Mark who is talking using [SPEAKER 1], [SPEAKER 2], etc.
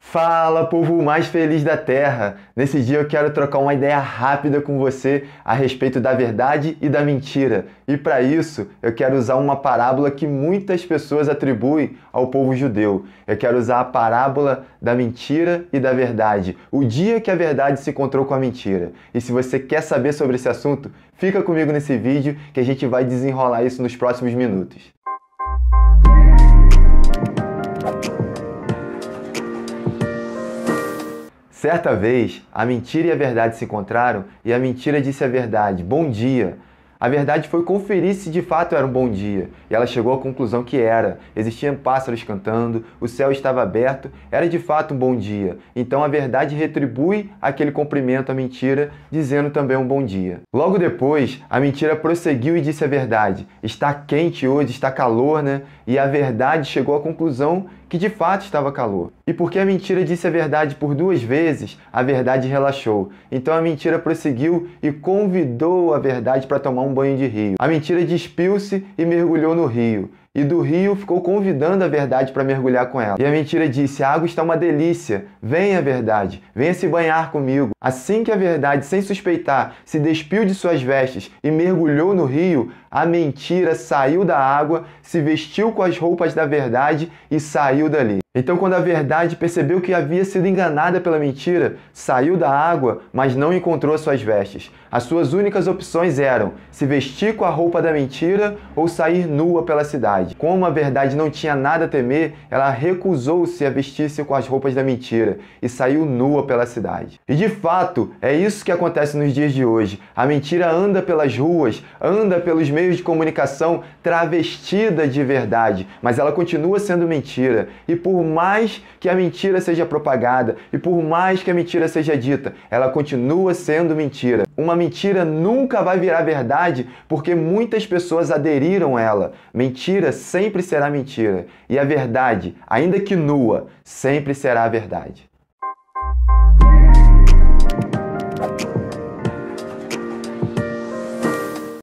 [SPEAKER 1] Fala, povo mais feliz da Terra! Nesse dia eu quero trocar uma ideia rápida com você a respeito da verdade e da mentira. E para isso, eu quero usar uma parábola que muitas pessoas atribuem ao povo judeu. Eu quero usar a parábola da mentira e da verdade. O dia que a verdade se encontrou com a mentira. E se você quer saber sobre esse assunto, fica comigo nesse vídeo que a gente vai desenrolar isso nos próximos minutos. Certa vez, a mentira e a verdade se encontraram e a mentira disse a verdade: Bom dia. A verdade foi conferir se de fato era um bom dia, e ela chegou à conclusão que era. Existiam pássaros cantando, o céu estava aberto, era de fato um bom dia. Então a verdade retribui aquele cumprimento à mentira, dizendo também um bom dia. Logo depois, a mentira prosseguiu e disse a verdade. Está quente hoje, está calor, né? E a verdade chegou à conclusão que de fato estava calor. E porque a mentira disse a verdade por duas vezes, a verdade relaxou. Então a mentira prosseguiu e convidou a verdade para tomar um um banho de rio. A mentira despiu-se e mergulhou no rio. E do rio ficou convidando a verdade para mergulhar com ela. E a mentira disse: A água está uma delícia. Venha, verdade, venha se banhar comigo. Assim que a verdade, sem suspeitar, se despiu de suas vestes e mergulhou no rio, a mentira saiu da água, se vestiu com as roupas da verdade e saiu dali. Então, quando a verdade percebeu que havia sido enganada pela mentira, saiu da água, mas não encontrou suas vestes. As suas únicas opções eram se vestir com a roupa da mentira ou sair nua pela cidade. Como a verdade não tinha nada a temer, ela recusou-se a vestir-se com as roupas da mentira e saiu nua pela cidade. E de fato, é isso que acontece nos dias de hoje. A mentira anda pelas ruas, anda pelos meios de comunicação travestida de verdade, mas ela continua sendo mentira. E por mais que a mentira seja propagada e por mais que a mentira seja dita, ela continua sendo mentira. Uma mentira nunca vai virar verdade porque muitas pessoas aderiram a ela. Mentira sempre será mentira e a verdade, ainda que nua, sempre será a verdade.